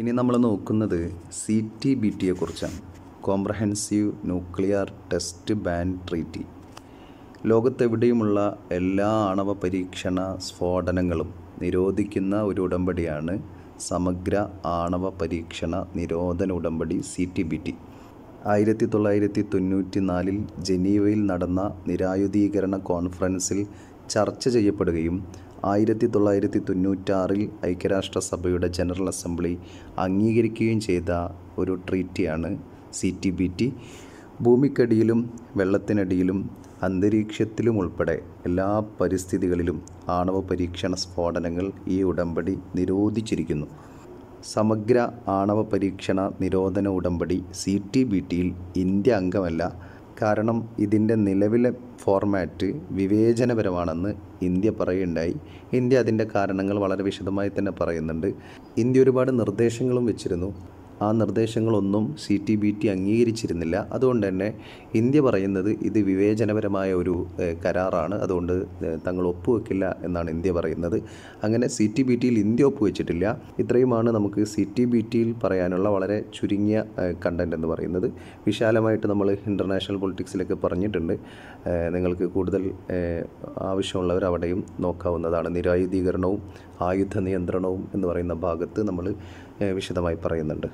ഇനി നമ്മൾ നോക്കുന്നത് സി ടി ബി കുറിച്ചാണ് comprehensive nuclear test ban treaty ലോകത്തെവിടെയുമുള്ള എല്ലാ ആണവ പരീക്ഷണ സ്ഫോടനങ്ങളും നിരോധിക്കുന്ന ഒരു ഉടമ്പടിയാണ് സമഗ്ര ആണവ പരീക്ഷണ നിരോധന ഉടമ്പടി സി ടി ബി ടി ആയിരത്തി തൊള്ളായിരത്തി തൊണ്ണൂറ്റി നാലിൽ ജനീവയിൽ നടന്ന നിരായുധീകരണ കോൺഫറൻസിൽ ചർച്ച ചെയ്യപ്പെടുകയും ആയിരത്തി തൊള്ളായിരത്തി തൊണ്ണൂറ്റാറിൽ ഐക്യരാഷ്ട്രസഭയുടെ ജനറൽ അസംബ്ലി അംഗീകരിക്കുകയും ചെയ്ത ഒരു ട്രീറ്റിയാണ് സി ടി ബി ടി ഭൂമിക്കടിയിലും വെള്ളത്തിനടിയിലും അന്തരീക്ഷത്തിലും ഉൾപ്പെടെ എല്ലാ പരിസ്ഥിതികളിലും ആണവ പരീക്ഷണ സ്ഫോടനങ്ങൾ ഈ ഉടമ്പടി നിരോധിച്ചിരിക്കുന്നു സമഗ്ര ആണവ പരീക്ഷണ നിരോധന ഉടമ്പടി സി ടി ബി ടിയിൽ ഇന്ത്യ അംഗമല്ല കാരണം ഇതിൻ്റെ നിലവിലെ ഫോർമാറ്റ് വിവേചനപരമാണെന്ന് ഇന്ത്യ പറയുകയുണ്ടായി ഇന്ത്യ അതിൻ്റെ കാരണങ്ങൾ വളരെ വിശദമായി തന്നെ പറയുന്നുണ്ട് ഇന്ത്യ ഒരുപാട് നിർദ്ദേശങ്ങളും വെച്ചിരുന്നു ആ നിർദ്ദേശങ്ങളൊന്നും സി ടി ബി ടി അംഗീകരിച്ചിരുന്നില്ല അതുകൊണ്ട് തന്നെ ഇന്ത്യ പറയുന്നത് ഇത് വിവേചനപരമായ ഒരു കരാറാണ് അതുകൊണ്ട് തങ്ങൾ ഒപ്പുവെക്കില്ല എന്നാണ് ഇന്ത്യ പറയുന്നത് അങ്ങനെ സി ടി ബി ടിയിൽ ഇന്ത്യ ഒപ്പുവെച്ചിട്ടില്ല ഇത്രയുമാണ് നമുക്ക് സി ടി ബി ടിയിൽ പറയാനുള്ള വളരെ ചുരുങ്ങിയ കണ്ടൻറ് എന്ന് പറയുന്നത് വിശാലമായിട്ട് നമ്മൾ ഇൻ്റർനാഷണൽ പൊളിറ്റിക്സിലൊക്കെ പറഞ്ഞിട്ടുണ്ട് നിങ്ങൾക്ക് കൂടുതൽ ആവശ്യമുള്ളവർ അവിടെയും നോക്കാവുന്നതാണ് നിരായുധീകരണവും ആയുധ നിയന്ത്രണവും എന്ന് പറയുന്ന ഭാഗത്ത് നമ്മൾ വിശദമായി പറയുന്നുണ്ട്